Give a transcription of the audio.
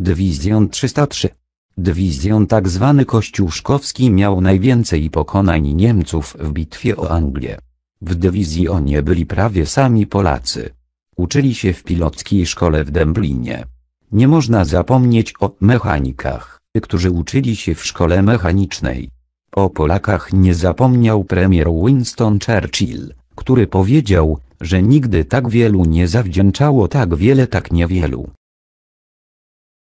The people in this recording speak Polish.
Dywizjon 303. Dywizjon tak zwany Kościuszkowski miał najwięcej pokonań Niemców w bitwie o Anglię. W dywizjonie byli prawie sami Polacy. Uczyli się w pilockiej szkole w Dęblinie. Nie można zapomnieć o mechanikach, którzy uczyli się w szkole mechanicznej. O Polakach nie zapomniał premier Winston Churchill, który powiedział, że nigdy tak wielu nie zawdzięczało tak wiele tak niewielu.